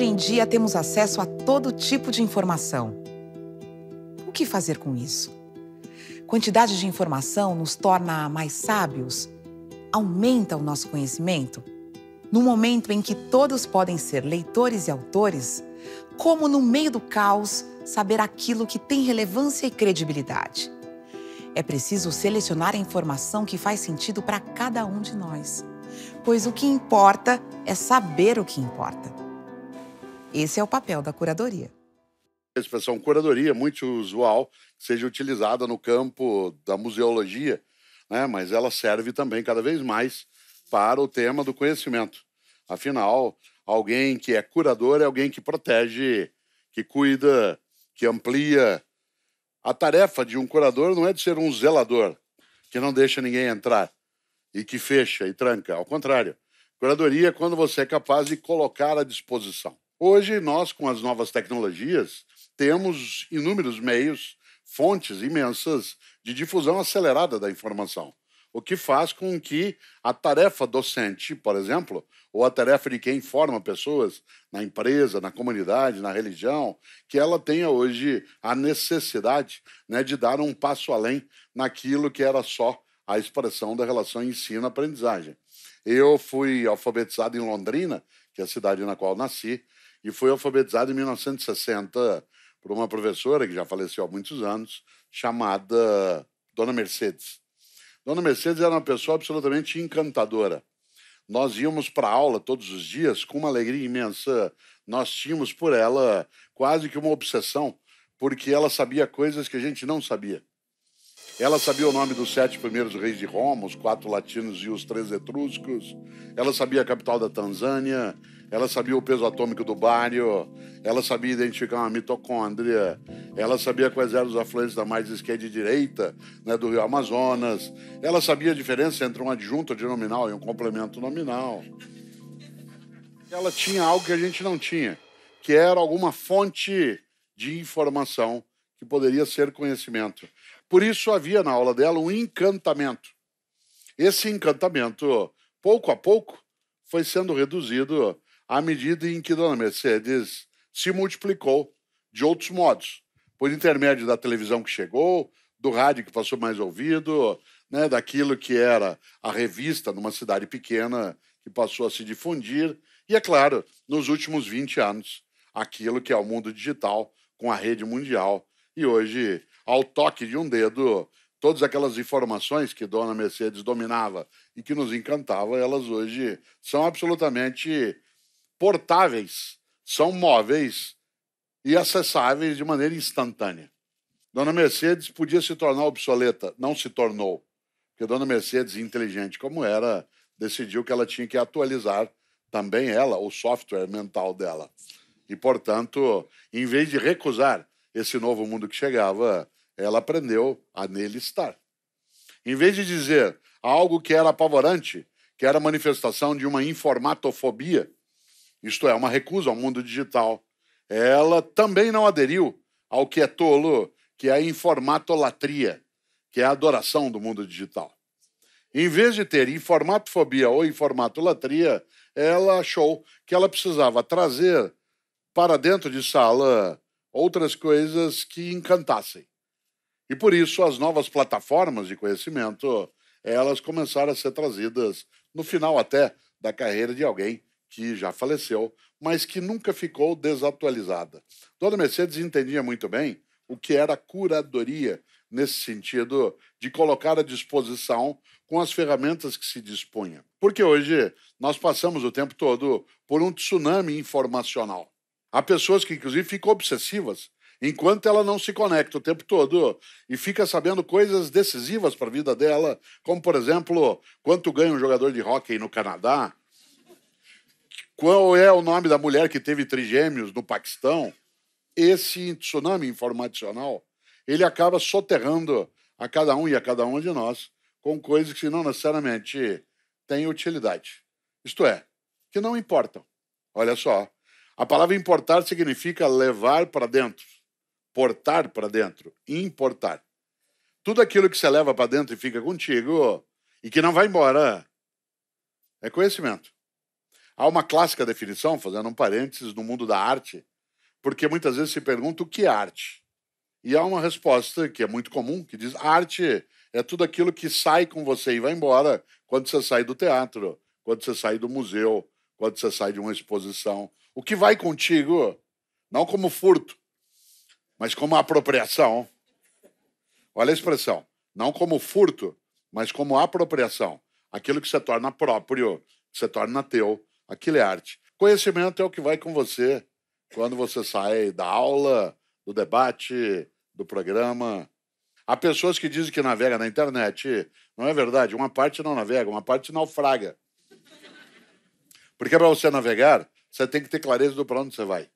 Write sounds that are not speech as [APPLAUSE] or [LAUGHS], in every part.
Hoje em dia temos acesso a todo tipo de informação. O que fazer com isso? Quantidade de informação nos torna mais sábios? Aumenta o nosso conhecimento? No momento em que todos podem ser leitores e autores, como no meio do caos saber aquilo que tem relevância e credibilidade? É preciso selecionar a informação que faz sentido para cada um de nós, pois o que importa é saber o que importa. Esse é o papel da curadoria. A expressão curadoria é muito usual seja utilizada no campo da museologia, né? mas ela serve também cada vez mais para o tema do conhecimento. Afinal, alguém que é curador é alguém que protege, que cuida, que amplia. A tarefa de um curador não é de ser um zelador, que não deixa ninguém entrar e que fecha e tranca. Ao contrário, curadoria é quando você é capaz de colocar à disposição. Hoje, nós, com as novas tecnologias, temos inúmeros meios, fontes imensas de difusão acelerada da informação, o que faz com que a tarefa docente, por exemplo, ou a tarefa de quem forma pessoas na empresa, na comunidade, na religião, que ela tenha hoje a necessidade né, de dar um passo além naquilo que era só a expressão da relação ensino-aprendizagem. Eu fui alfabetizado em Londrina, que é a cidade na qual nasci, e foi alfabetizado em 1960 por uma professora que já faleceu há muitos anos, chamada Dona Mercedes. Dona Mercedes era uma pessoa absolutamente encantadora. Nós íamos para aula todos os dias com uma alegria imensa. Nós tínhamos por ela quase que uma obsessão, porque ela sabia coisas que a gente não sabia. Ela sabia o nome dos sete primeiros reis de Roma, os quatro latinos e os três etruscos. Ela sabia a capital da Tanzânia ela sabia o peso atômico do bário, ela sabia identificar uma mitocôndria, ela sabia quais eram os afluentes da mais esquerda e direita né, do rio Amazonas, ela sabia a diferença entre um adjunto denominal e um complemento nominal. Ela tinha algo que a gente não tinha, que era alguma fonte de informação que poderia ser conhecimento. Por isso havia na aula dela um encantamento. Esse encantamento, pouco a pouco, foi sendo reduzido à medida em que Dona Mercedes se multiplicou de outros modos, por intermédio da televisão que chegou, do rádio que passou mais ouvido, né, daquilo que era a revista numa cidade pequena que passou a se difundir, e, é claro, nos últimos 20 anos, aquilo que é o mundo digital com a rede mundial. E hoje, ao toque de um dedo, todas aquelas informações que Dona Mercedes dominava e que nos encantava, elas hoje são absolutamente portáveis, são móveis e acessáveis de maneira instantânea. Dona Mercedes podia se tornar obsoleta, não se tornou, porque Dona Mercedes, inteligente como era, decidiu que ela tinha que atualizar também ela, o software mental dela. E, portanto, em vez de recusar esse novo mundo que chegava, ela aprendeu a nele estar. Em vez de dizer algo que era apavorante, que era manifestação de uma informatofobia, isto é, uma recusa ao mundo digital. Ela também não aderiu ao que é tolo, que é a informatolatria, que é a adoração do mundo digital. Em vez de ter informatofobia ou informatolatria, ela achou que ela precisava trazer para dentro de sala outras coisas que encantassem. E por isso as novas plataformas de conhecimento, elas começaram a ser trazidas no final até da carreira de alguém que já faleceu, mas que nunca ficou desatualizada. Dona Mercedes entendia muito bem o que era curadoria nesse sentido de colocar à disposição com as ferramentas que se dispunha. Porque hoje nós passamos o tempo todo por um tsunami informacional. Há pessoas que, inclusive, ficam obsessivas enquanto ela não se conecta o tempo todo e fica sabendo coisas decisivas para a vida dela, como, por exemplo, quanto ganha um jogador de hóquei no Canadá, qual é o nome da mulher que teve trigêmeos no Paquistão? Esse tsunami informacional, ele acaba soterrando a cada um e a cada uma de nós com coisas que não necessariamente têm utilidade. Isto é, que não importam. Olha só, a palavra importar significa levar para dentro, portar para dentro, importar. Tudo aquilo que você leva para dentro e fica contigo e que não vai embora é conhecimento. Há uma clássica definição, fazendo um parênteses, no mundo da arte, porque muitas vezes se pergunta o que é arte. E há uma resposta que é muito comum, que diz: arte é tudo aquilo que sai com você e vai embora quando você sai do teatro, quando você sai do museu, quando você sai de uma exposição. O que vai contigo, não como furto, mas como apropriação. Olha a expressão: não como furto, mas como apropriação. Aquilo que você torna próprio, que você torna teu, Aquilo é arte. Conhecimento é o que vai com você quando você sai da aula, do debate, do programa. Há pessoas que dizem que navega na internet. Não é verdade. Uma parte não navega, uma parte naufraga. Porque para você navegar, você tem que ter clareza do para onde você vai.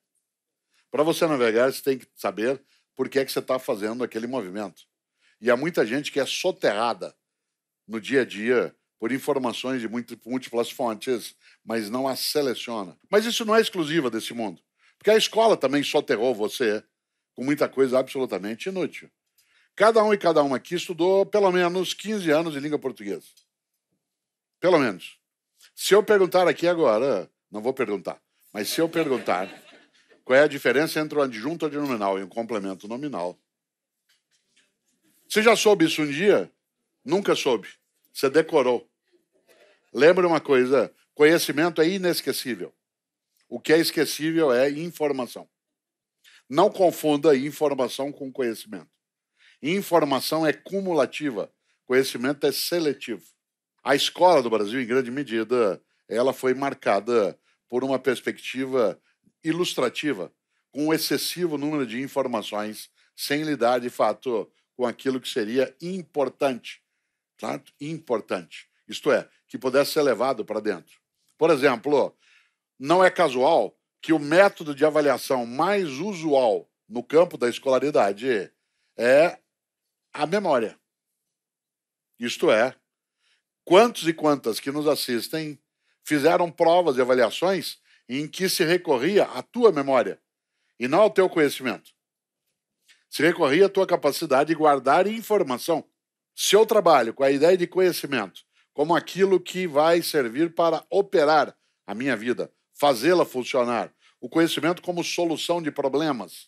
Para você navegar, você tem que saber por que, é que você está fazendo aquele movimento. E há muita gente que é soterrada no dia a dia por informações de múltiplas fontes, mas não as seleciona. Mas isso não é exclusiva desse mundo, porque a escola também soterrou você com muita coisa absolutamente inútil. Cada um e cada uma aqui estudou pelo menos 15 anos de língua portuguesa. Pelo menos. Se eu perguntar aqui agora, não vou perguntar, mas se eu perguntar qual é a diferença entre um adjunto adnominal e um complemento nominal, você já soube isso um dia? Nunca soube. Você decorou. Lembra uma coisa: conhecimento é inesquecível. O que é esquecível é informação. Não confunda informação com conhecimento. Informação é cumulativa, conhecimento é seletivo. A escola do Brasil, em grande medida, ela foi marcada por uma perspectiva ilustrativa, com um excessivo número de informações, sem lidar de fato com aquilo que seria importante. Claro, importante isto é, que pudesse ser levado para dentro. Por exemplo, não é casual que o método de avaliação mais usual no campo da escolaridade é a memória. Isto é, quantos e quantas que nos assistem fizeram provas e avaliações em que se recorria à tua memória e não ao teu conhecimento. Se recorria à tua capacidade de guardar informação. Se eu trabalho com a ideia de conhecimento como aquilo que vai servir para operar a minha vida, fazê-la funcionar. O conhecimento como solução de problemas.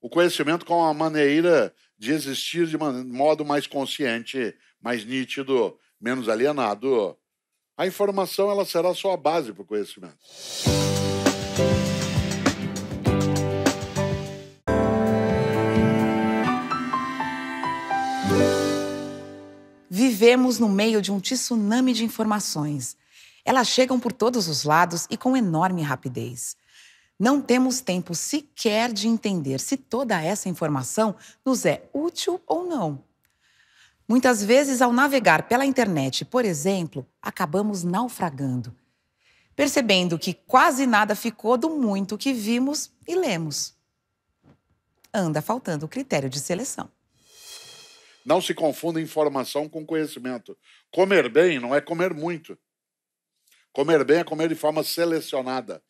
O conhecimento como uma maneira de existir de modo mais consciente, mais nítido, menos alienado. A informação ela será só a base para o conhecimento. Vivemos no meio de um tsunami de informações. Elas chegam por todos os lados e com enorme rapidez. Não temos tempo sequer de entender se toda essa informação nos é útil ou não. Muitas vezes, ao navegar pela internet, por exemplo, acabamos naufragando, percebendo que quase nada ficou do muito que vimos e lemos. Anda faltando o critério de seleção. Não se confunda informação com conhecimento. Comer bem não é comer muito. Comer bem é comer de forma selecionada.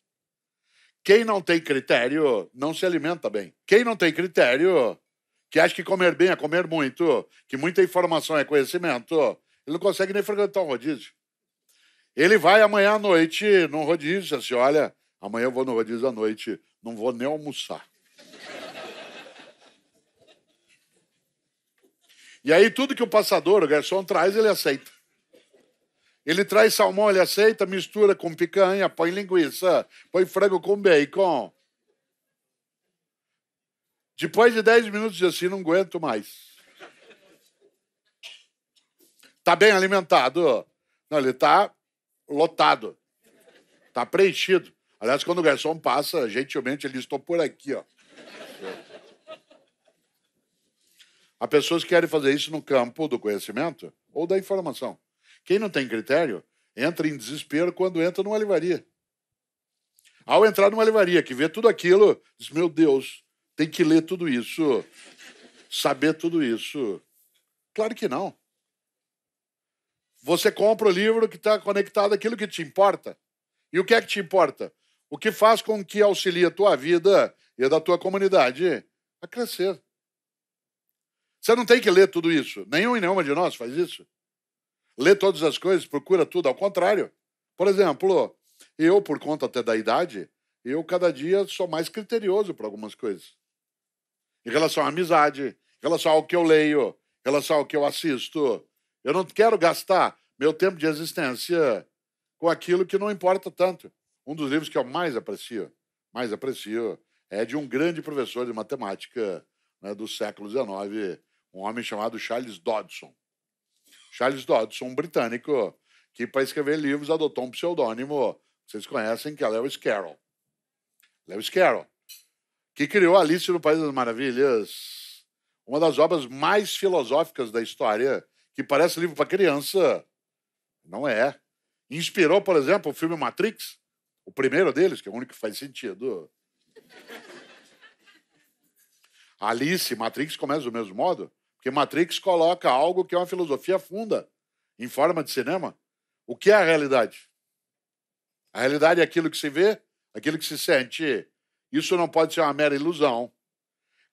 Quem não tem critério não se alimenta bem. Quem não tem critério, que acha que comer bem é comer muito, que muita informação é conhecimento, ele não consegue nem frequentar um rodízio. Ele vai amanhã à noite num rodízio, assim, olha, amanhã eu vou no rodízio à noite, não vou nem almoçar. E aí tudo que o passador, o garçom, traz, ele aceita. Ele traz salmão, ele aceita, mistura com picanha, põe linguiça, põe frango com bacon. Depois de 10 minutos assim, não aguento mais. Tá bem alimentado? Não, ele tá lotado. Tá preenchido. Aliás, quando o garçom passa, gentilmente ele estou por aqui, ó. Há pessoas que querem fazer isso no campo do conhecimento ou da informação. Quem não tem critério entra em desespero quando entra numa livraria. Ao entrar numa livraria que vê tudo aquilo, diz: Meu Deus, tem que ler tudo isso, saber tudo isso. Claro que não. Você compra o livro que está conectado àquilo que te importa. E o que é que te importa? O que faz com que auxilie a tua vida e a da tua comunidade a crescer. Você não tem que ler tudo isso. Nenhum e nenhuma de nós faz isso. Lê todas as coisas, procura tudo. Ao contrário. Por exemplo, eu, por conta até da idade, eu cada dia sou mais criterioso para algumas coisas. Em relação à amizade, em relação ao que eu leio, em relação ao que eu assisto. Eu não quero gastar meu tempo de existência com aquilo que não importa tanto. Um dos livros que eu mais aprecio, mais aprecio, é de um grande professor de matemática né, do século XIX, um homem chamado Charles Dodson. Charles Dodson, um britânico, que para escrever livros adotou um pseudônimo vocês conhecem, que é Lewis Carroll. Lewis Carroll, que criou Alice no País das Maravilhas, uma das obras mais filosóficas da história, que parece livro para criança. Não é. Inspirou, por exemplo, o filme Matrix, o primeiro deles, que é o único que faz sentido. Alice, Matrix começa do mesmo modo, porque Matrix coloca algo que é uma filosofia funda em forma de cinema. O que é a realidade? A realidade é aquilo que se vê, aquilo que se sente. Isso não pode ser uma mera ilusão.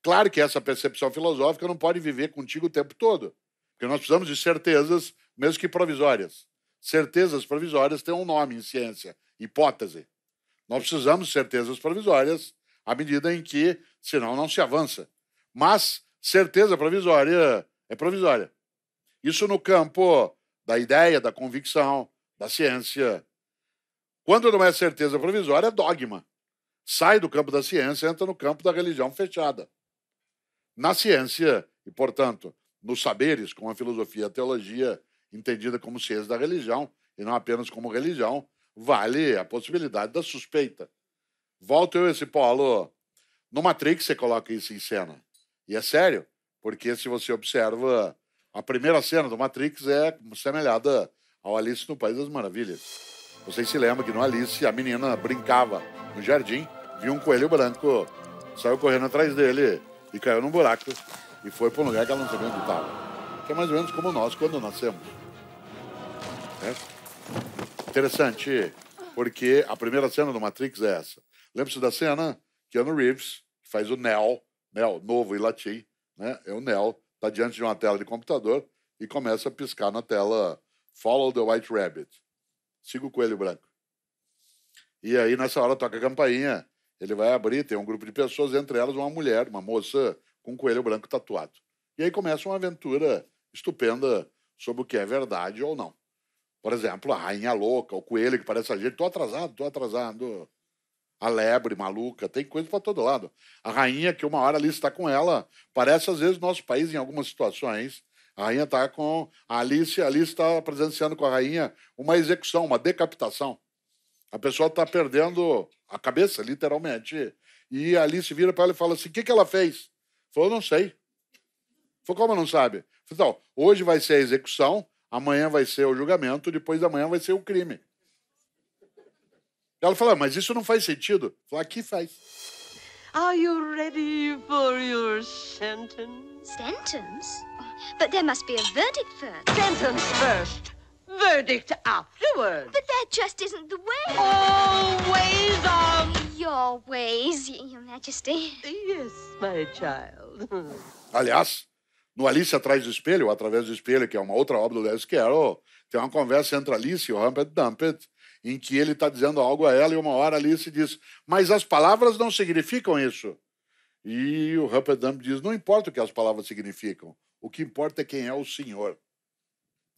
Claro que essa percepção filosófica não pode viver contigo o tempo todo, porque nós precisamos de certezas, mesmo que provisórias. Certezas provisórias têm um nome em ciência, hipótese. Nós precisamos de certezas provisórias à medida em que, senão, não se avança mas certeza é provisória é provisória. Isso no campo da ideia, da convicção, da ciência. Quando não é certeza provisória, é dogma. Sai do campo da ciência, entra no campo da religião fechada. Na ciência, e portanto, nos saberes, com a filosofia e a teologia, entendida como ciência da religião, e não apenas como religião, vale a possibilidade da suspeita. Volto eu esse polo. No Matrix, você coloca isso em cena. E é sério, porque se você observa, a primeira cena do Matrix é semelhada ao Alice no País das Maravilhas. Vocês se lembram que no Alice a menina brincava no jardim, viu um coelho branco, saiu correndo atrás dele e caiu num buraco e foi para um lugar que ela não sabia onde estava. Que é mais ou menos como nós quando nascemos. É? Interessante, porque a primeira cena do Matrix é essa. Lembra-se da cena? Keanu Reeves, que faz o Neo, NEL, novo em latim, né? É o NEL, está diante de uma tela de computador e começa a piscar na tela Follow the White Rabbit. Siga o coelho branco. E aí, nessa hora, toca a campainha. Ele vai abrir, tem um grupo de pessoas, entre elas uma mulher, uma moça com um coelho branco tatuado. E aí começa uma aventura estupenda sobre o que é verdade ou não. Por exemplo, a rainha louca, o coelho que parece a gente. Tô atrasado, tô atrasado a lebre maluca, tem coisa para todo lado. A rainha, que uma hora ali está com ela, parece às vezes nosso país em algumas situações. A rainha está com. A Alice, a Alice está presenciando com a rainha uma execução, uma decapitação. A pessoa está perdendo a cabeça, literalmente. E a Alice vira para ela e fala assim: o que, que ela fez? Falou, não sei. Falou, como não sabe? Falou, então, hoje vai ser a execução, amanhã vai ser o julgamento, depois da manhã vai ser o crime. Ela fala, ah, mas isso não faz sentido. falou aqui faz. Are you ready for your sentence? Sentence? But there must be a verdict first. Sentence first. Verdict afterwards. But that just isn't the way. Always on. Your ways, Your Majesty. Yes, my child. Aliás, no Alice Atrás do Espelho, ou Através do Espelho, que é uma outra obra do Les Carroll, tem uma conversa entre Alice e o Humpet Dumpet, em que ele está dizendo algo a ela e uma hora ali se diz, mas as palavras não significam isso. E o Humperdinck diz, não importa o que as palavras significam, o que importa é quem é o Senhor,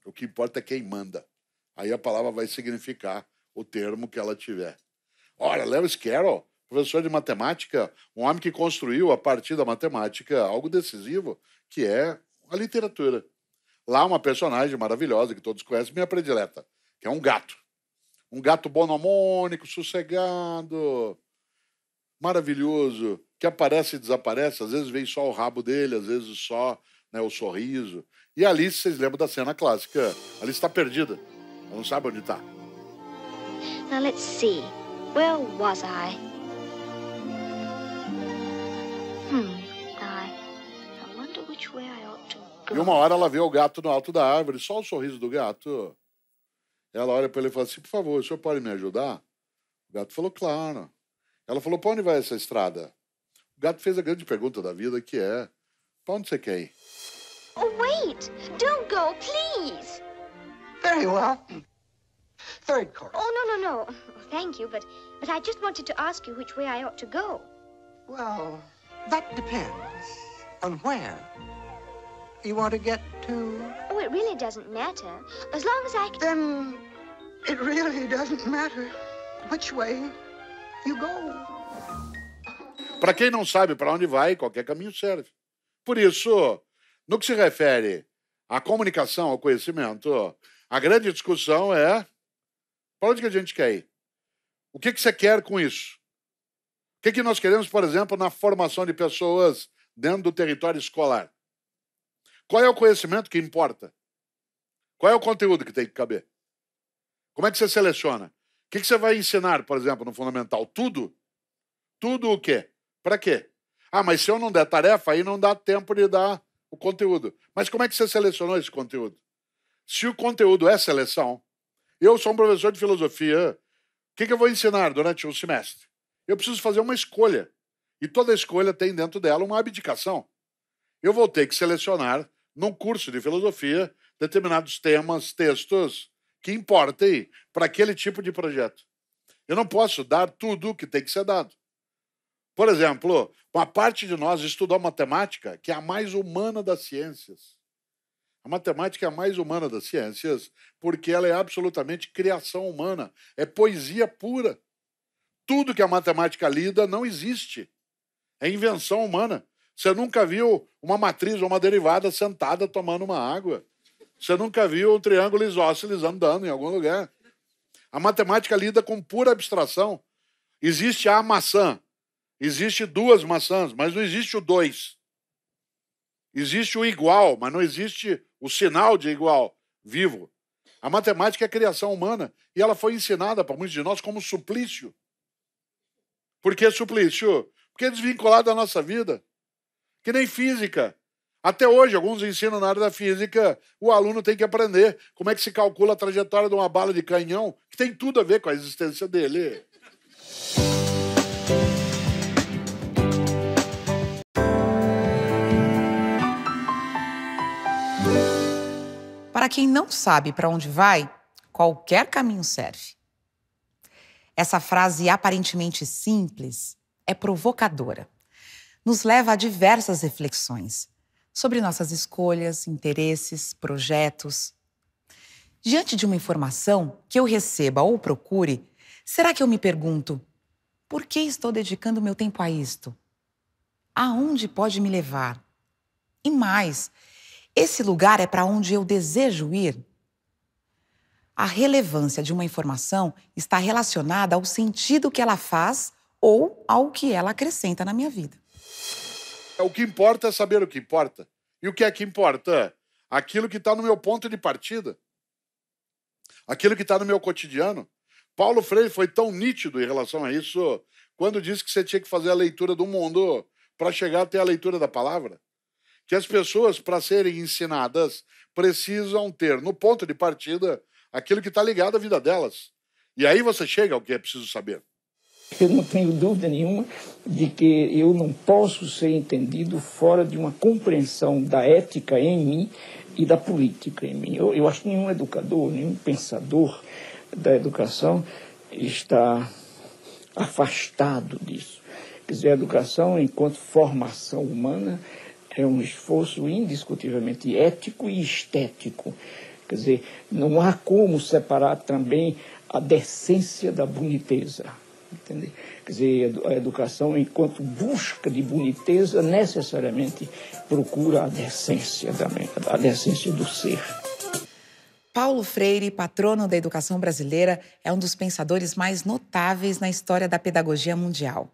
o que importa é quem manda. Aí a palavra vai significar o termo que ela tiver. Ora, Lewis Carroll, professor de matemática, um homem que construiu a partir da matemática algo decisivo, que é a literatura. Lá uma personagem maravilhosa que todos conhecem, minha predileta, que é um gato. Um gato bonomônico, sossegado, maravilhoso, que aparece e desaparece. Às vezes vem só o rabo dele, às vezes só né, o sorriso. E a Alice, vocês lembram da cena clássica? A Alice está perdida. Ela não sabe onde está. Now let's see. Where was I? Hmm. I, I wonder which way I ought to go. E uma hora ela vê o gato no alto da árvore, só o sorriso do gato. Ela olha para ele e fala assim: por favor, o senhor pode me ajudar? O gato falou: claro. Ela falou: para onde vai essa estrada? O gato fez a grande pergunta da vida, que é: para onde você quer ir? Oh, wait! Don't go, please! Very well. Third court. Oh, no, no, no. Thank you, but, but I just wanted to ask you which way I ought to go. Well, that depends on where you want to get to. Oh, it really doesn't matter. As long as I can... Then It really doesn't matter which way you go. Para quem não sabe para onde vai, qualquer caminho serve. Por isso, no que se refere à comunicação, ao conhecimento, a grande discussão é para onde que a gente quer ir? O que, que você quer com isso? O que, que nós queremos, por exemplo, na formação de pessoas dentro do território escolar? Qual é o conhecimento que importa? Qual é o conteúdo que tem que caber? Como é que você seleciona? O que, você vai ensinar, por exemplo, no fundamental? Tudo? Tudo o quê? Para quê? Ah, mas se eu não der tarefa, aí não dá tempo de dar o conteúdo. Mas como é que você selecionou esse conteúdo? Se o conteúdo é seleção, eu sou um professor de filosofia, o que, eu vou ensinar durante o um semestre? Eu preciso fazer uma escolha. E toda escolha tem dentro dela uma abdicação. Eu vou ter que selecionar, num curso de filosofia, determinados temas, textos, que importa aí para aquele tipo de projeto. Eu não posso dar tudo o que tem que ser dado. Por exemplo, uma parte de nós estudou matemática, que é a mais humana das ciências. A matemática é a mais humana das ciências porque ela é absolutamente criação humana, é poesia pura. Tudo que a matemática lida não existe. É invenção humana. Você nunca viu uma matriz ou uma derivada sentada tomando uma água. Você nunca viu um triângulo isósceles andando em algum lugar. A matemática lida com pura abstração. Existe a maçã, existe duas maçãs, mas não existe o dois. Existe o igual, mas não existe o sinal de igual vivo. A matemática é a criação humana e ela foi ensinada para muitos de nós como suplício. Por que suplício? Porque é desvinculado da nossa vida. Que nem física. Até hoje, alguns ensinam na área da física, o aluno tem que aprender como é que se calcula a trajetória de uma bala de canhão, que tem tudo a ver com a existência dele. Para quem não sabe para onde vai, qualquer caminho serve. Essa frase aparentemente simples é provocadora. Nos leva a diversas reflexões sobre nossas escolhas, interesses, projetos. Diante de uma informação que eu receba ou procure, será que eu me pergunto: por que estou dedicando meu tempo a isto? Aonde pode me levar? E mais, esse lugar é para onde eu desejo ir? A relevância de uma informação está relacionada ao sentido que ela faz ou ao que ela acrescenta na minha vida. É o que importa é saber o que importa. E o que é que importa? Aquilo que está no meu ponto de partida. Aquilo que está no meu cotidiano. Paulo Freire foi tão nítido em relação a isso quando disse que você tinha que fazer a leitura do mundo para chegar até a leitura da palavra. Que as pessoas, para serem ensinadas, precisam ter no ponto de partida aquilo que está ligado à vida delas. E aí você chega ao que é preciso saber. [LAUGHS] Eu não tenho dúvida nenhuma de que eu não posso ser entendido fora de uma compreensão da ética em mim e da política em mim. Eu, eu acho que nenhum educador, nenhum pensador da educação está afastado disso. Quer dizer, a educação, enquanto formação humana, é um esforço indiscutivelmente ético e estético. Quer dizer, não há como separar também a decência da boniteza. Quer dizer, a educação, enquanto busca de boniteza, necessariamente procura a decência também, a decência do ser. Paulo Freire, patrono da educação brasileira, é um dos pensadores mais notáveis na história da pedagogia mundial.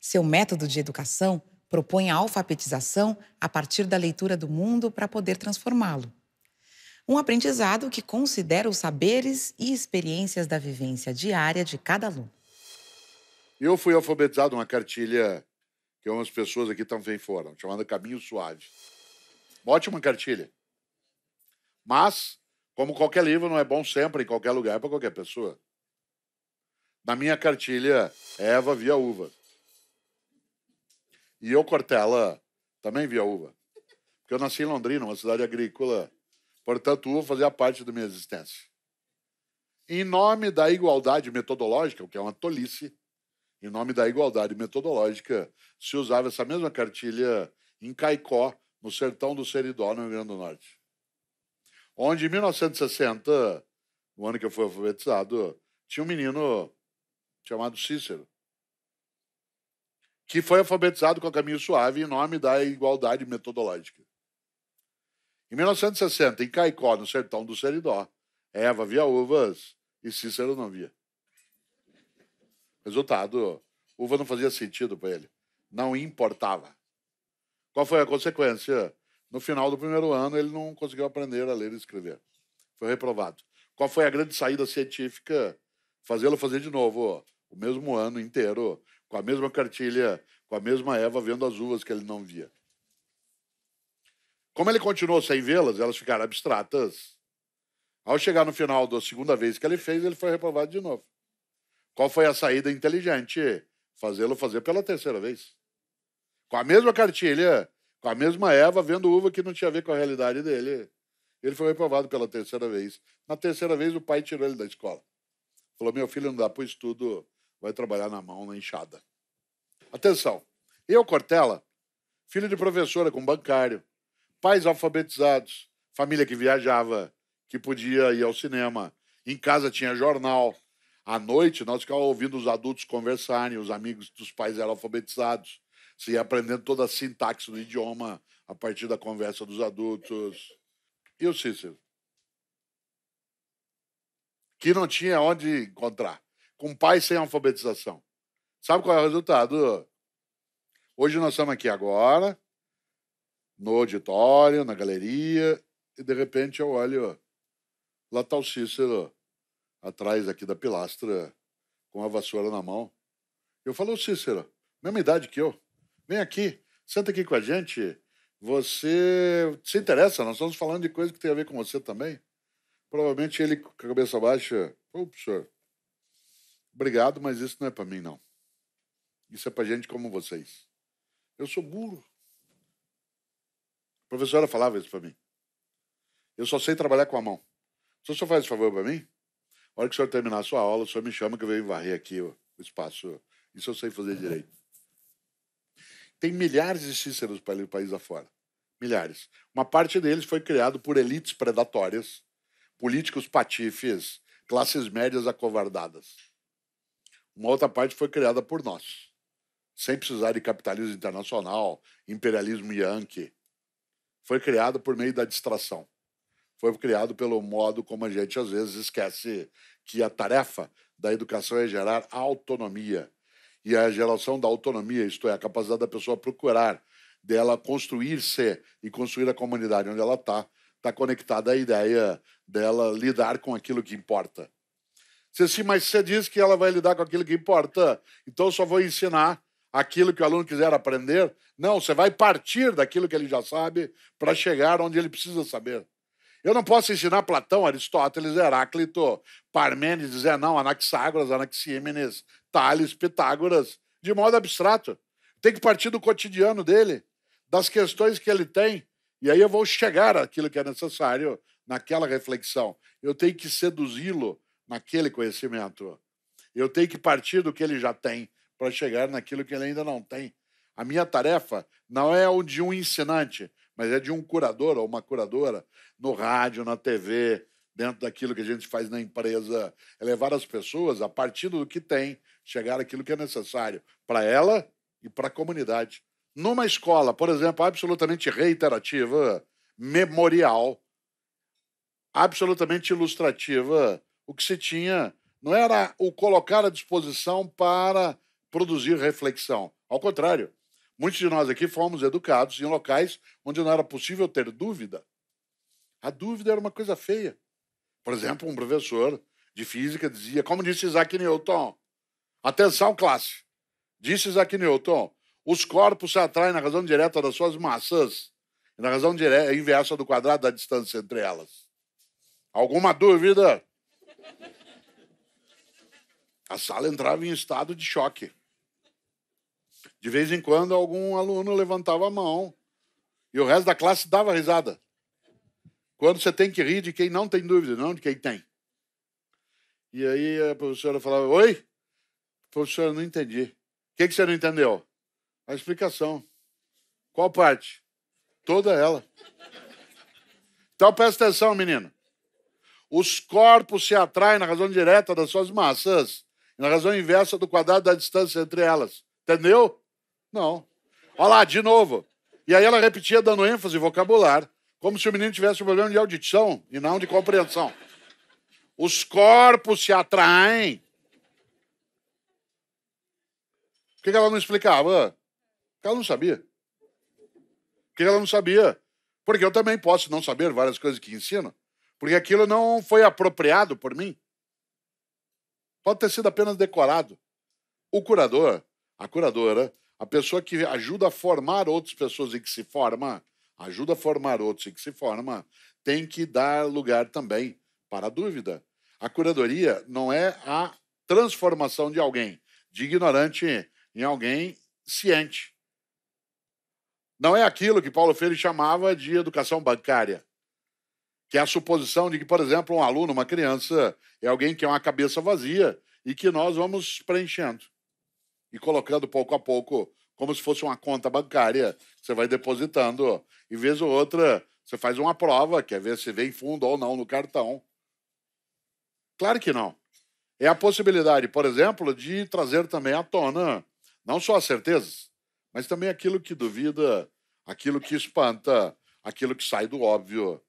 Seu método de educação propõe a alfabetização a partir da leitura do mundo para poder transformá-lo. Um aprendizado que considera os saberes e experiências da vivência diária de cada aluno. Eu fui alfabetizado numa cartilha que algumas pessoas aqui também foram, chamada Caminho Suave. Ótima cartilha. Mas, como qualquer livro, não é bom sempre, em qualquer lugar, é para qualquer pessoa. Na minha cartilha, Eva via uva. E eu, Cortella, também via uva. Porque eu nasci em Londrina, uma cidade agrícola. Portanto, uva fazia parte da minha existência. Em nome da igualdade metodológica, o que é uma tolice, em nome da igualdade metodológica, se usava essa mesma cartilha em Caicó, no sertão do Seridó, no Rio Grande do Norte. Onde, em 1960, no ano que eu fui alfabetizado, tinha um menino chamado Cícero, que foi alfabetizado com a Caminho Suave em nome da igualdade metodológica. Em 1960, em Caicó, no sertão do Seridó, Eva via uvas e Cícero não via. Resultado, uva não fazia sentido para ele. Não importava. Qual foi a consequência? No final do primeiro ano, ele não conseguiu aprender a ler e escrever. Foi reprovado. Qual foi a grande saída científica? Fazê-lo fazer de novo, o mesmo ano inteiro, com a mesma cartilha, com a mesma Eva vendo as uvas que ele não via. Como ele continuou sem vê-las, elas ficaram abstratas. Ao chegar no final da segunda vez que ele fez, ele foi reprovado de novo. Qual foi a saída inteligente? Fazê-lo fazer pela terceira vez. Com a mesma cartilha, é. com a mesma Eva, vendo uva que não tinha a ver com a realidade dele. Ele foi reprovado pela terceira vez. Na terceira vez, o pai tirou ele da escola. Falou: Meu filho não dá para o estudo, vai trabalhar na mão, na enxada. Atenção, eu, Cortella, filho de professora com bancário, pais alfabetizados, família que viajava, que podia ir ao cinema, em casa tinha jornal, à noite, nós ficávamos ouvindo os adultos conversarem, os amigos dos pais eram alfabetizados. se ia aprendendo toda a sintaxe do idioma a partir da conversa dos adultos. E o Cícero? Que não tinha onde encontrar. Com pais sem alfabetização. Sabe qual é o resultado? Hoje nós estamos aqui agora, no auditório, na galeria, e de repente eu olho, lá está o Cícero atrás aqui da pilastra, com a vassoura na mão. Eu falo, Cícero, mesma idade que eu, vem aqui, senta aqui com a gente. Você se interessa, nós estamos falando de coisa que tem a ver com você também. Provavelmente ele com a cabeça baixa, ô, professor senhor, obrigado, mas isso não é para mim, não. Isso é para gente como vocês. Eu sou burro. A professora falava isso para mim. Eu só sei trabalhar com a mão. Se o senhor faz esse favor para mim, hora que o senhor terminar a sua aula, o senhor me chama que eu venho varrer aqui o espaço. Isso eu sei fazer direito. Tem milhares de cíceros pelo país afora. Milhares. Uma parte deles foi criado por elites predatórias, políticos patifes, classes médias acovardadas. Uma outra parte foi criada por nós, sem precisar de capitalismo internacional, imperialismo yankee. Foi criada por meio da distração foi criado pelo modo como a gente às vezes esquece que a tarefa da educação é gerar autonomia. E a geração da autonomia, isto é, a capacidade da pessoa procurar, dela construir-se e construir a comunidade onde ela está, está conectada à ideia dela lidar com aquilo que importa. Se assim, mas você diz que ela vai lidar com aquilo que importa, então eu só vou ensinar aquilo que o aluno quiser aprender. Não, você vai partir daquilo que ele já sabe para chegar onde ele precisa saber. Eu não posso ensinar Platão, Aristóteles, Heráclito, Parmênides, não, Anaxágoras, Anaxímenes, Tales, Pitágoras, de modo abstrato. Tem que partir do cotidiano dele, das questões que ele tem, e aí eu vou chegar àquilo que é necessário naquela reflexão. Eu tenho que seduzi-lo naquele conhecimento. Eu tenho que partir do que ele já tem para chegar naquilo que ele ainda não tem. A minha tarefa não é o de um ensinante, mas é de um curador ou uma curadora no rádio, na TV, dentro daquilo que a gente faz na empresa, é levar as pessoas a partir do que tem, chegar aquilo que é necessário para ela e para a comunidade. Numa escola, por exemplo, absolutamente reiterativa, memorial, absolutamente ilustrativa, o que se tinha não era o colocar à disposição para produzir reflexão. Ao contrário, Muitos de nós aqui fomos educados em locais onde não era possível ter dúvida. A dúvida era uma coisa feia. Por exemplo, um professor de física dizia, como disse Isaac Newton, atenção classe, disse Isaac Newton, os corpos se atraem na razão direta das suas massas e na razão direta, inversa do quadrado da distância entre elas. Alguma dúvida? A sala entrava em estado de choque. De vez em quando, algum aluno levantava a mão e o resto da classe dava risada. Quando você tem que rir de quem não tem dúvida, não de quem tem. E aí a professora falava: Oi? Professora, não entendi. O que, que você não entendeu? A explicação. Qual parte? Toda ela. Então presta atenção, menino. Os corpos se atraem na razão direta das suas massas e na razão inversa do quadrado da distância entre elas. Entendeu? Não. Olha lá, de novo. E aí ela repetia dando ênfase vocabular, como se o menino tivesse um problema de audição e não de compreensão. Os corpos se atraem. Por que ela não explicava? Porque ela não sabia. Que ela não sabia. Porque eu também posso não saber várias coisas que ensino, porque aquilo não foi apropriado por mim. Pode ter sido apenas decorado. O curador, a curadora, a pessoa que ajuda a formar outras pessoas e que se forma, ajuda a formar outros e que se forma, tem que dar lugar também para a dúvida. A curadoria não é a transformação de alguém, de ignorante em alguém ciente. Não é aquilo que Paulo Freire chamava de educação bancária, que é a suposição de que, por exemplo, um aluno, uma criança, é alguém que é uma cabeça vazia e que nós vamos preenchendo e colocando pouco a pouco, como se fosse uma conta bancária. Você vai depositando e, vez ou outra, você faz uma prova, quer é ver se vem fundo ou não no cartão. Claro que não. É a possibilidade, por exemplo, de trazer também à tona não só as certezas, mas também aquilo que duvida, aquilo que espanta, aquilo que sai do óbvio.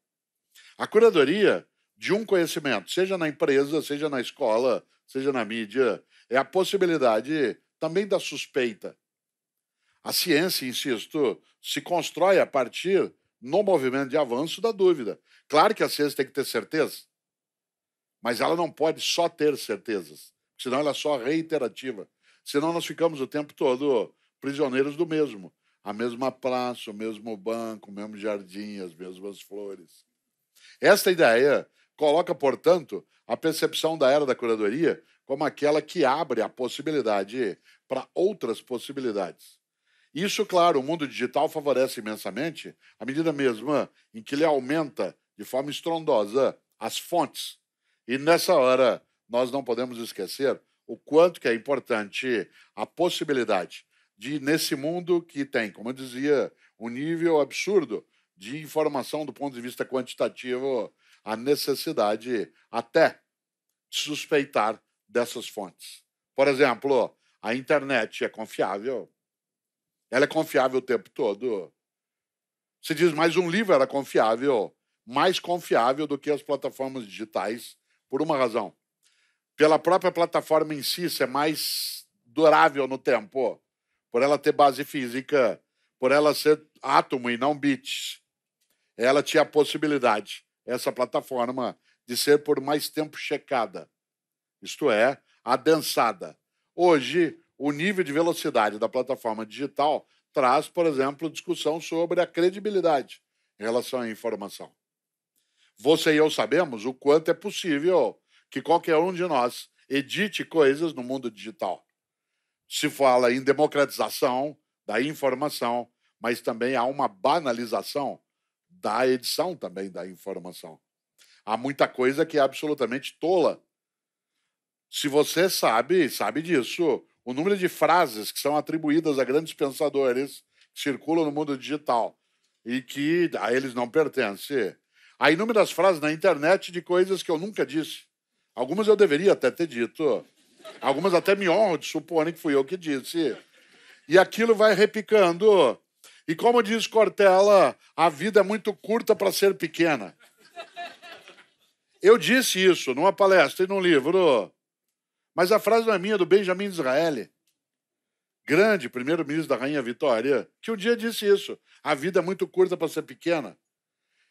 A curadoria de um conhecimento, seja na empresa, seja na escola, seja na mídia, é a possibilidade também da suspeita. A ciência, insisto, se constrói a partir no movimento de avanço da dúvida. Claro que a ciência tem que ter certeza, mas ela não pode só ter certezas, senão ela é só reiterativa. Senão nós ficamos o tempo todo prisioneiros do mesmo. A mesma praça, o mesmo banco, o mesmo jardim, as mesmas flores. Esta ideia coloca, portanto, a percepção da era da curadoria como aquela que abre a possibilidade para outras possibilidades. Isso, claro, o mundo digital favorece imensamente à medida mesma em que ele aumenta de forma estrondosa as fontes. E nessa hora, nós não podemos esquecer o quanto que é importante a possibilidade de, nesse mundo que tem, como eu dizia, um nível absurdo de informação do ponto de vista quantitativo, a necessidade até de suspeitar dessas fontes. Por exemplo, a internet é confiável. Ela é confiável o tempo todo. Se diz mais um livro era confiável, mais confiável do que as plataformas digitais, por uma razão. Pela própria plataforma em si, isso é mais durável no tempo, por ela ter base física, por ela ser átomo e não bits. Ela tinha a possibilidade, essa plataforma, de ser por mais tempo checada isto é, a dançada. Hoje, o nível de velocidade da plataforma digital traz, por exemplo, discussão sobre a credibilidade em relação à informação. Você e eu sabemos o quanto é possível que qualquer um de nós edite coisas no mundo digital. Se fala em democratização da informação, mas também há uma banalização da edição também da informação. Há muita coisa que é absolutamente tola se você sabe, sabe disso, o número de frases que são atribuídas a grandes pensadores que circulam no mundo digital e que a eles não pertence. Há inúmeras frases na internet de coisas que eu nunca disse. Algumas eu deveria até ter dito. Algumas até me honram de suporem que fui eu que disse. E aquilo vai repicando. E como diz Cortella, a vida é muito curta para ser pequena. Eu disse isso numa palestra e num livro. Mas a frase não é minha, é do Benjamin Disraeli, grande primeiro-ministro da Rainha Vitória, que um dia disse isso. A vida é muito curta para ser pequena.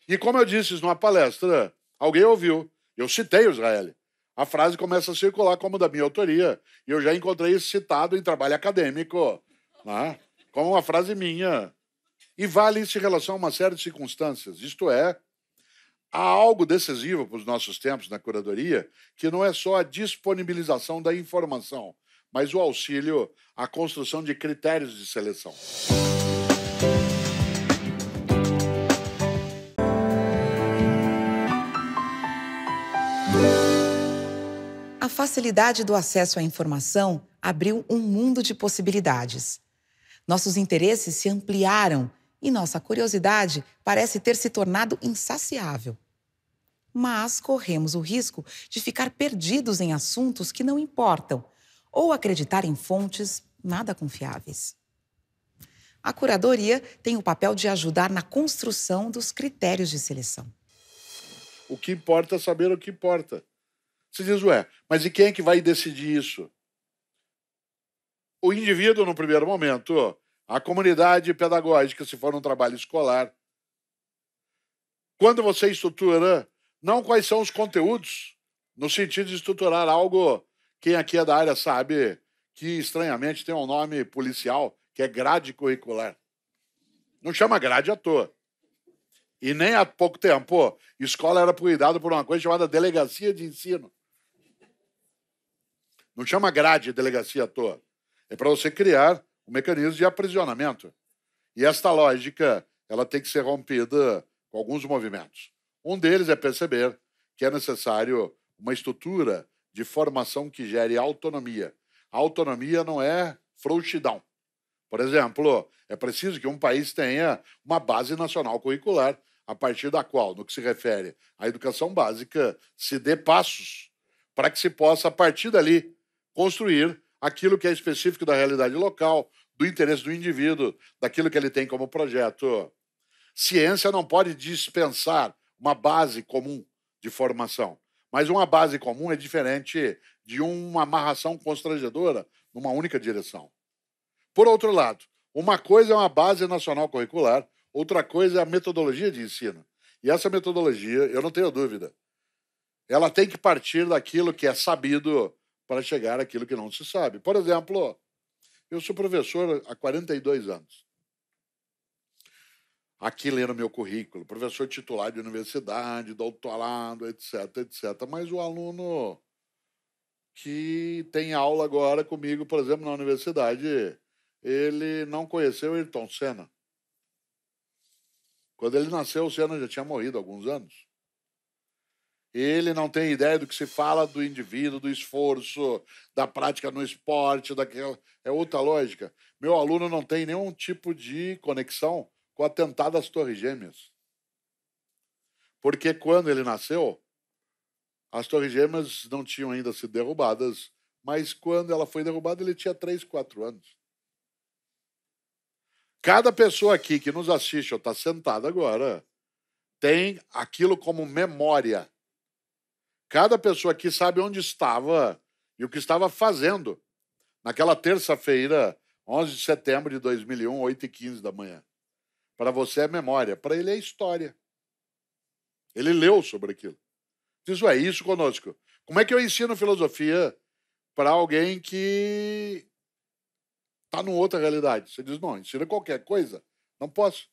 E como eu disse isso numa palestra, alguém ouviu. Eu citei o Israel. A frase começa a circular como da minha autoria. E eu já encontrei isso citado em trabalho acadêmico, né? como uma frase minha. E vale isso em relação a uma série de circunstâncias. Isto é, há algo decisivo para os nossos tempos na curadoria, que não é só a disponibilização da informação, mas o auxílio à construção de critérios de seleção. A facilidade do acesso à informação abriu um mundo de possibilidades. Nossos interesses se ampliaram e nossa curiosidade parece ter se tornado insaciável. Mas corremos o risco de ficar perdidos em assuntos que não importam ou acreditar em fontes nada confiáveis. A curadoria tem o papel de ajudar na construção dos critérios de seleção. O que importa é saber o que importa. Você diz, ué, mas e quem é que vai decidir isso? O indivíduo, no primeiro momento, a comunidade pedagógica, se for um trabalho escolar. Quando você estrutura, não quais são os conteúdos, no sentido de estruturar algo, quem aqui é da área sabe que estranhamente tem um nome policial, que é grade curricular. Não chama grade à toa. E nem há pouco tempo, escola era cuidado por uma coisa chamada delegacia de ensino. Não chama grade delegacia à toa. É para você criar o mecanismo de aprisionamento. E esta lógica ela tem que ser rompida com alguns movimentos. Um deles é perceber que é necessário uma estrutura de formação que gere autonomia. A autonomia não é frouxidão. Por exemplo, é preciso que um país tenha uma base nacional curricular a partir da qual, no que se refere à educação básica, se dê passos para que se possa, a partir dali, construir aquilo que é específico da realidade local, do interesse do indivíduo, daquilo que ele tem como projeto. Ciência não pode dispensar uma base comum de formação, mas uma base comum é diferente de uma amarração constrangedora numa única direção. Por outro lado, uma coisa é uma base nacional curricular, outra coisa é a metodologia de ensino. E essa metodologia, eu não tenho dúvida, ela tem que partir daquilo que é sabido para chegar àquilo que não se sabe. Por exemplo, eu sou professor há 42 anos. Aqui lendo meu currículo, professor titular de universidade, doutorado, etc, etc. Mas o aluno que tem aula agora comigo, por exemplo, na universidade, ele não conheceu Ayrton Senna. Quando ele nasceu, o Senna já tinha morrido há alguns anos. Ele não tem ideia do que se fala do indivíduo, do esforço, da prática no esporte, daquela. É outra lógica. Meu aluno não tem nenhum tipo de conexão com o atentado às Torres Gêmeas. Porque quando ele nasceu, as Torres Gêmeas não tinham ainda sido derrubadas, mas quando ela foi derrubada, ele tinha 3, 4 anos. Cada pessoa aqui que nos assiste ou está sentada agora tem aquilo como memória Cada pessoa aqui sabe onde estava e o que estava fazendo naquela terça-feira, 11 de setembro de 2001, 8 e 15 da manhã. Para você é memória, para ele é história. Ele leu sobre aquilo. Diz, ué, isso conosco. Como é que eu ensino filosofia para alguém que está numa outra realidade? Você diz, não, ensina qualquer coisa. Não posso.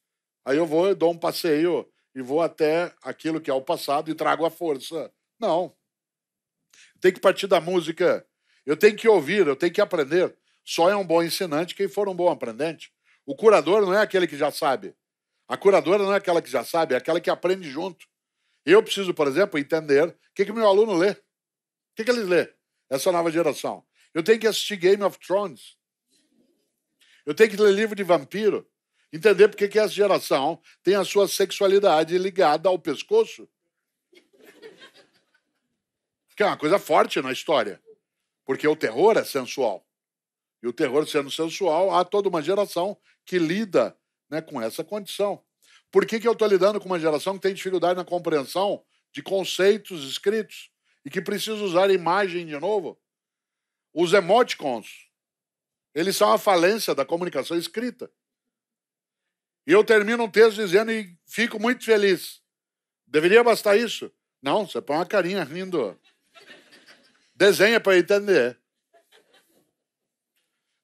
Aí eu vou, eu dou um passeio e vou até aquilo que é o passado e trago a força não. Tem que partir da música. Eu tenho que ouvir, eu tenho que aprender. Só é um bom ensinante quem for um bom aprendente. O curador não é aquele que já sabe. A curadora não é aquela que já sabe, é aquela que aprende junto. Eu preciso, por exemplo, entender o que, que meu aluno lê. O que, que eles lê, essa nova geração. Eu tenho que assistir Game of Thrones. Eu tenho que ler livro de vampiro. Entender porque que essa geração tem a sua sexualidade ligada ao pescoço que é uma coisa forte na história, porque o terror é sensual. E o terror sendo sensual, há toda uma geração que lida né, com essa condição. Por que, que eu estou lidando com uma geração que tem dificuldade na compreensão de conceitos escritos e que precisa usar imagem de novo? Os emoticons, eles são a falência da comunicação escrita. E eu termino um texto dizendo e fico muito feliz. Deveria bastar isso? Não, você põe uma carinha rindo. Desenha para entender.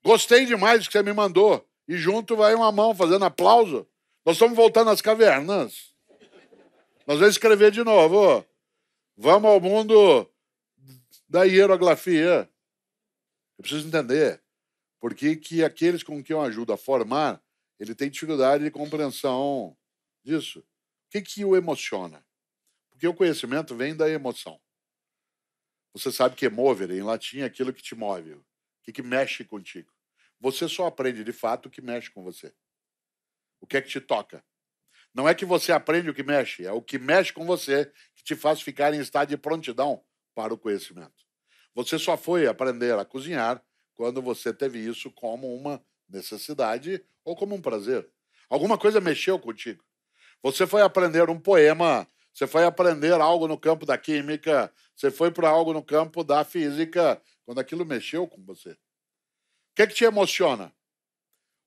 Gostei demais do que você me mandou. E junto vai uma mão fazendo aplauso. Nós estamos voltando às cavernas. Nós vamos escrever de novo. Vamos ao mundo da hieroglafia. Eu preciso entender por que, que aqueles com quem eu ajudo a formar, ele tem dificuldade de compreensão disso. O que, que o emociona? Porque o conhecimento vem da emoção. Você sabe que mover em latim é aquilo que te move, o que, que mexe contigo. Você só aprende de fato o que mexe com você. O que é que te toca? Não é que você aprende o que mexe, é o que mexe com você que te faz ficar em estado de prontidão para o conhecimento. Você só foi aprender a cozinhar quando você teve isso como uma necessidade ou como um prazer. Alguma coisa mexeu contigo. Você foi aprender um poema, você foi aprender algo no campo da química, você foi para algo no campo da física, quando aquilo mexeu com você. O que, é que te emociona?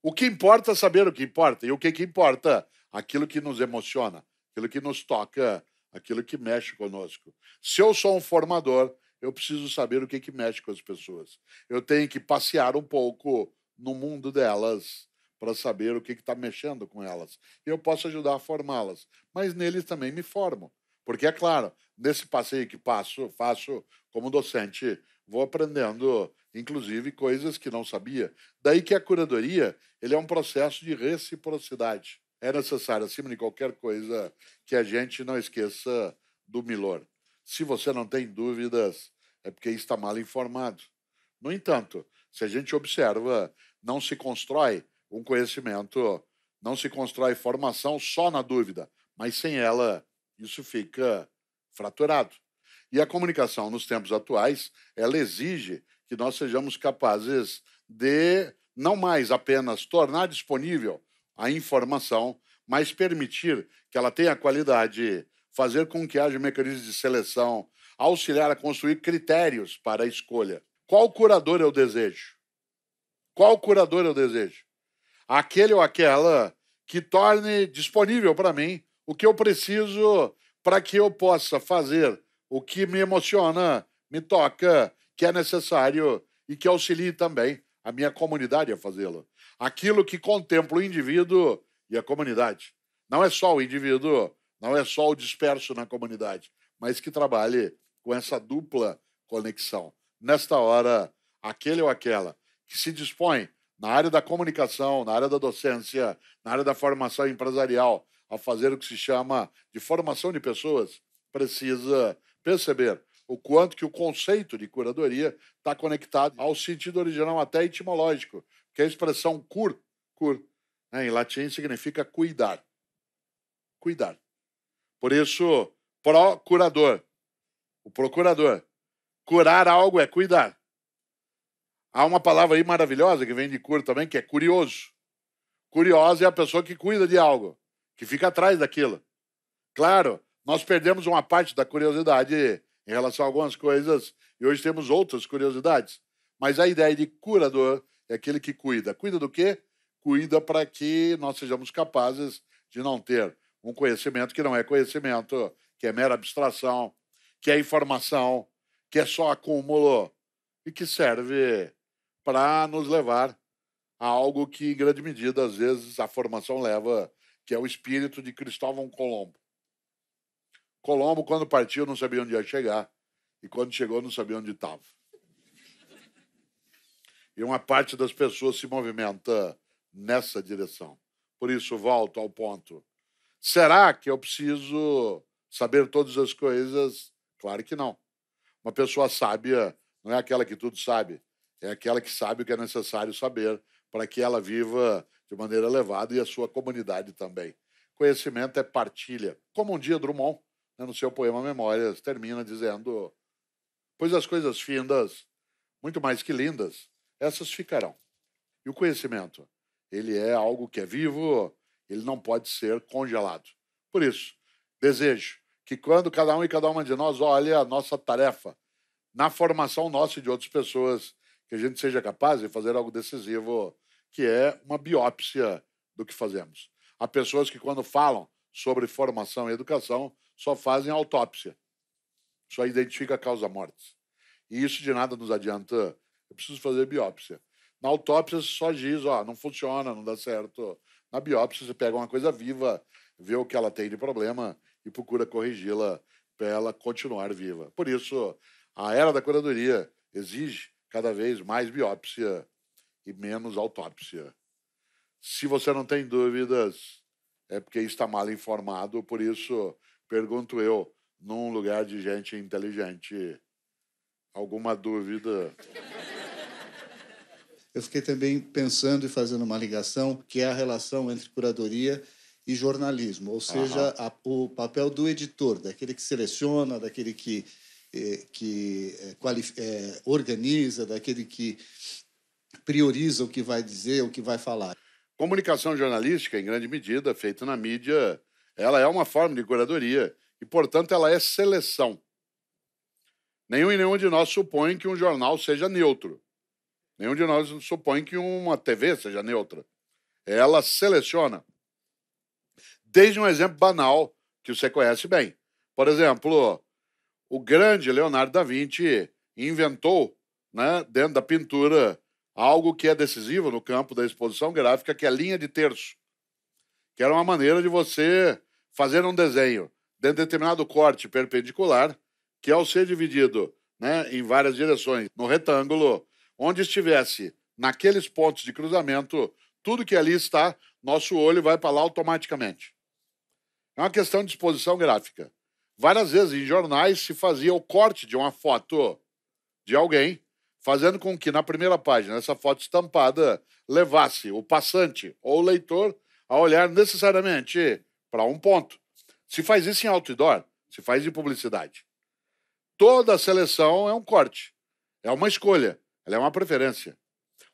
O que importa é saber o que importa. E o que, que importa? Aquilo que nos emociona, aquilo que nos toca, aquilo que mexe conosco. Se eu sou um formador, eu preciso saber o que, que mexe com as pessoas. Eu tenho que passear um pouco no mundo delas para saber o que está mexendo com elas. E eu posso ajudar a formá-las. Mas neles também me formo. Porque, é claro, nesse passeio que passo, faço como docente, vou aprendendo, inclusive, coisas que não sabia. Daí que a curadoria ele é um processo de reciprocidade. É necessário, acima de qualquer coisa, que a gente não esqueça do Milor. Se você não tem dúvidas, é porque está mal informado. No entanto, se a gente observa, não se constrói um conhecimento, não se constrói formação só na dúvida, mas sem ela, isso fica fraturado. E a comunicação nos tempos atuais, ela exige que nós sejamos capazes de não mais apenas tornar disponível a informação, mas permitir que ela tenha qualidade, fazer com que haja mecanismos de seleção, auxiliar a construir critérios para a escolha. Qual curador eu desejo? Qual curador eu desejo? Aquele ou aquela que torne disponível para mim o que eu preciso para que eu possa fazer o que me emociona, me toca, que é necessário e que auxilie também a minha comunidade a fazê-lo. Aquilo que contempla o indivíduo e a comunidade. Não é só o indivíduo, não é só o disperso na comunidade, mas que trabalhe com essa dupla conexão. Nesta hora, aquele ou aquela que se dispõe na área da comunicação, na área da docência, na área da formação empresarial, a fazer o que se chama de formação de pessoas, precisa perceber o quanto que o conceito de curadoria está conectado ao sentido original até etimológico, que é a expressão cur, cur né, em latim significa cuidar. Cuidar. Por isso, procurador, o procurador. Curar algo é cuidar. Há uma palavra aí maravilhosa que vem de cura também, que é curioso. Curiosa é a pessoa que cuida de algo que fica atrás daquilo. Claro, nós perdemos uma parte da curiosidade em relação a algumas coisas e hoje temos outras curiosidades. Mas a ideia de curador é aquele que cuida. Cuida do quê? Cuida para que nós sejamos capazes de não ter um conhecimento que não é conhecimento, que é mera abstração, que é informação, que é só acúmulo e que serve para nos levar a algo que, em grande medida, às vezes a formação leva que é o espírito de Cristóvão Colombo. Colombo, quando partiu, não sabia onde ia chegar. E quando chegou, não sabia onde estava. E uma parte das pessoas se movimenta nessa direção. Por isso, volto ao ponto. Será que eu preciso saber todas as coisas? Claro que não. Uma pessoa sábia não é aquela que tudo sabe, é aquela que sabe o que é necessário saber para que ela viva de maneira elevada e a sua comunidade também. Conhecimento é partilha. Como um dia Drummond, né, no seu poema Memórias, termina dizendo: Pois as coisas findas, muito mais que lindas, essas ficarão. E o conhecimento, ele é algo que é vivo, ele não pode ser congelado. Por isso, desejo que quando cada um e cada uma de nós olhe a nossa tarefa na formação nossa e de outras pessoas, que a gente seja capaz de fazer algo decisivo que é uma biópsia do que fazemos. Há pessoas que, quando falam sobre formação e educação, só fazem autópsia, só identifica a causa-mortes. E isso de nada nos adianta. Eu preciso fazer biópsia. Na autópsia, você só diz, ó, não funciona, não dá certo. Na biópsia, você pega uma coisa viva, vê o que ela tem de problema e procura corrigi-la para ela continuar viva. Por isso, a era da curadoria exige cada vez mais biópsia e menos autópsia. Se você não tem dúvidas, é porque está mal informado, por isso pergunto eu, num lugar de gente inteligente, alguma dúvida? Eu fiquei também pensando e fazendo uma ligação que é a relação entre curadoria e jornalismo, ou seja, a, o papel do editor, daquele que seleciona, daquele que, eh, que eh, eh, organiza, daquele que prioriza o que vai dizer, o que vai falar. Comunicação jornalística, em grande medida, feita na mídia, ela é uma forma de curadoria e, portanto, ela é seleção. Nenhum e nenhum de nós supõe que um jornal seja neutro. Nenhum de nós supõe que uma TV seja neutra. Ela seleciona. Desde um exemplo banal que você conhece bem. Por exemplo, o grande Leonardo da Vinci inventou, né, dentro da pintura algo que é decisivo no campo da exposição gráfica, que é a linha de terço, que era uma maneira de você fazer um desenho de determinado corte perpendicular, que ao ser dividido né, em várias direções no retângulo, onde estivesse naqueles pontos de cruzamento, tudo que ali está, nosso olho vai para lá automaticamente. É uma questão de exposição gráfica. Várias vezes em jornais se fazia o corte de uma foto de alguém fazendo com que na primeira página essa foto estampada levasse o passante ou o leitor a olhar necessariamente para um ponto. Se faz isso em outdoor, se faz em publicidade. Toda seleção é um corte, é uma escolha, ela é uma preferência.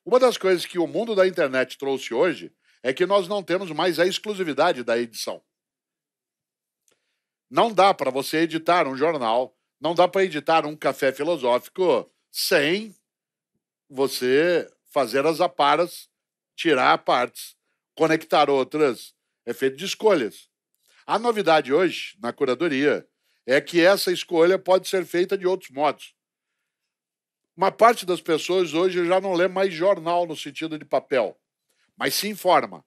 Uma das coisas que o mundo da internet trouxe hoje é que nós não temos mais a exclusividade da edição. Não dá para você editar um jornal, não dá para editar um café filosófico sem você fazer as aparas, tirar partes, conectar outras. É feito de escolhas. A novidade hoje, na curadoria, é que essa escolha pode ser feita de outros modos. Uma parte das pessoas hoje já não lê mais jornal no sentido de papel, mas se informa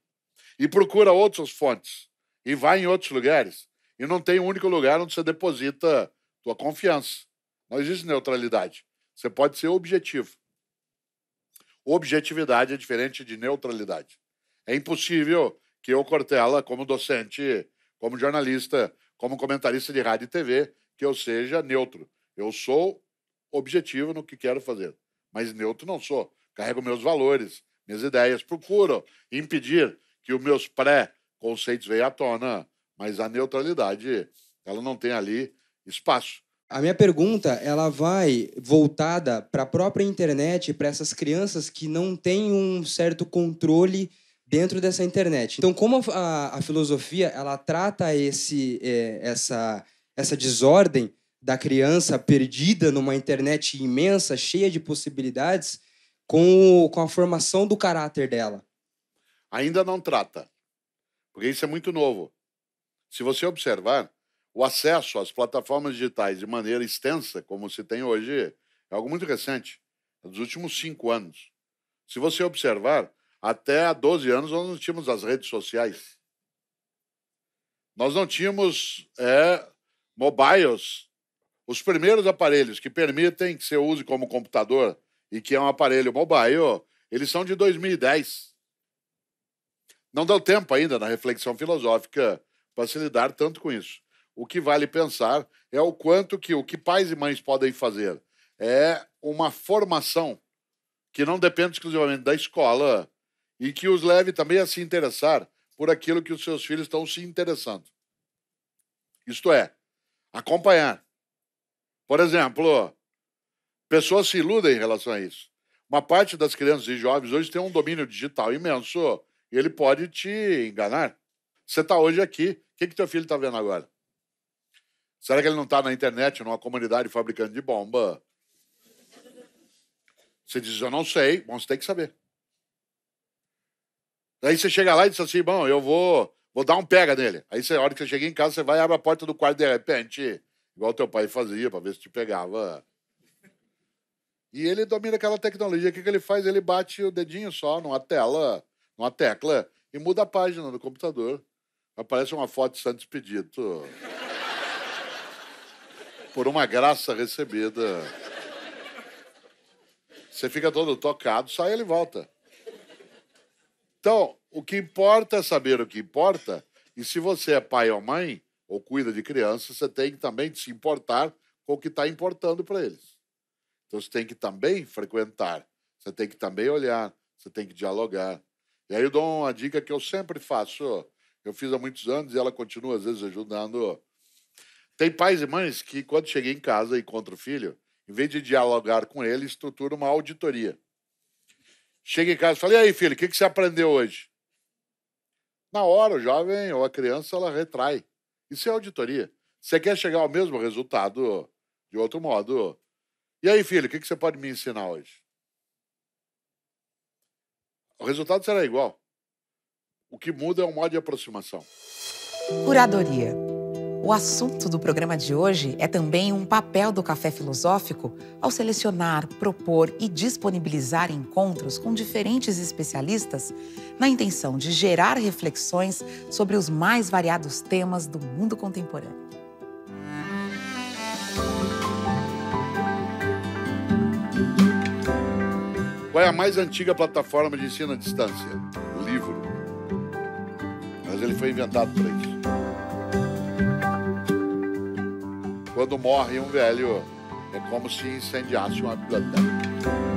e procura outras fontes e vai em outros lugares e não tem um único lugar onde você deposita sua confiança. Não existe neutralidade. Você pode ser objetivo objetividade é diferente de neutralidade. É impossível que eu, Cortella, como docente, como jornalista, como comentarista de rádio e TV, que eu seja neutro. Eu sou objetivo no que quero fazer, mas neutro não sou. Carrego meus valores, minhas ideias, procuro impedir que os meus pré-conceitos venham à tona, mas a neutralidade, ela não tem ali espaço. A minha pergunta, ela vai voltada para a própria internet, para essas crianças que não têm um certo controle dentro dessa internet. Então, como a, a, a filosofia, ela trata esse, é, essa, essa desordem da criança perdida numa internet imensa, cheia de possibilidades, com, o, com a formação do caráter dela? Ainda não trata, porque isso é muito novo. Se você observar, o acesso às plataformas digitais de maneira extensa, como se tem hoje, é algo muito recente, é dos últimos cinco anos. Se você observar, até há 12 anos nós não tínhamos as redes sociais. Nós não tínhamos é, mobiles, os primeiros aparelhos que permitem que você use como computador e que é um aparelho mobile, eles são de 2010. Não deu tempo ainda na reflexão filosófica para se lidar tanto com isso o que vale pensar é o quanto que o que pais e mães podem fazer é uma formação que não depende exclusivamente da escola e que os leve também a se interessar por aquilo que os seus filhos estão se interessando. Isto é, acompanhar. Por exemplo, pessoas se iludem em relação a isso. Uma parte das crianças e jovens hoje tem um domínio digital imenso e ele pode te enganar. Você está hoje aqui, o que, que teu filho está vendo agora? Será que ele não está na internet, numa comunidade fabricando de bomba? Você diz, eu não sei. Bom, você tem que saber. Aí você chega lá e diz assim, bom, eu vou, vou dar um pega nele. Aí você, a hora que você chega em casa, você vai e abre a porta do quarto de repente, igual teu pai fazia, para ver se te pegava. E ele domina aquela tecnologia. O que, que ele faz? Ele bate o dedinho só numa tela, numa tecla, e muda a página do computador. Aparece uma foto de Santos Pedido por uma graça recebida. Você fica todo tocado, sai ele volta. Então, o que importa é saber o que importa, e se você é pai ou mãe, ou cuida de crianças, você tem que também se importar com o que está importando para eles. Então, você tem que também frequentar, você tem que também olhar, você tem que dialogar. E aí eu dou uma dica que eu sempre faço, eu fiz há muitos anos e ela continua, às vezes, ajudando tem pais e mães que, quando chega em casa e encontra o filho, em vez de dialogar com ele, estrutura uma auditoria. Chega em casa e fala: E aí, filho, o que, que você aprendeu hoje? Na hora, o jovem ou a criança ela retrai. Isso é auditoria. Você quer chegar ao mesmo resultado de outro modo? E aí, filho, o que, que você pode me ensinar hoje? O resultado será igual. O que muda é o modo de aproximação. Curadoria o assunto do programa de hoje é também um papel do Café Filosófico ao selecionar, propor e disponibilizar encontros com diferentes especialistas na intenção de gerar reflexões sobre os mais variados temas do mundo contemporâneo. Qual é a mais antiga plataforma de ensino à distância? O livro. Mas ele foi inventado para isso. quando morre um velho, é como se incendiasse uma biblioteca.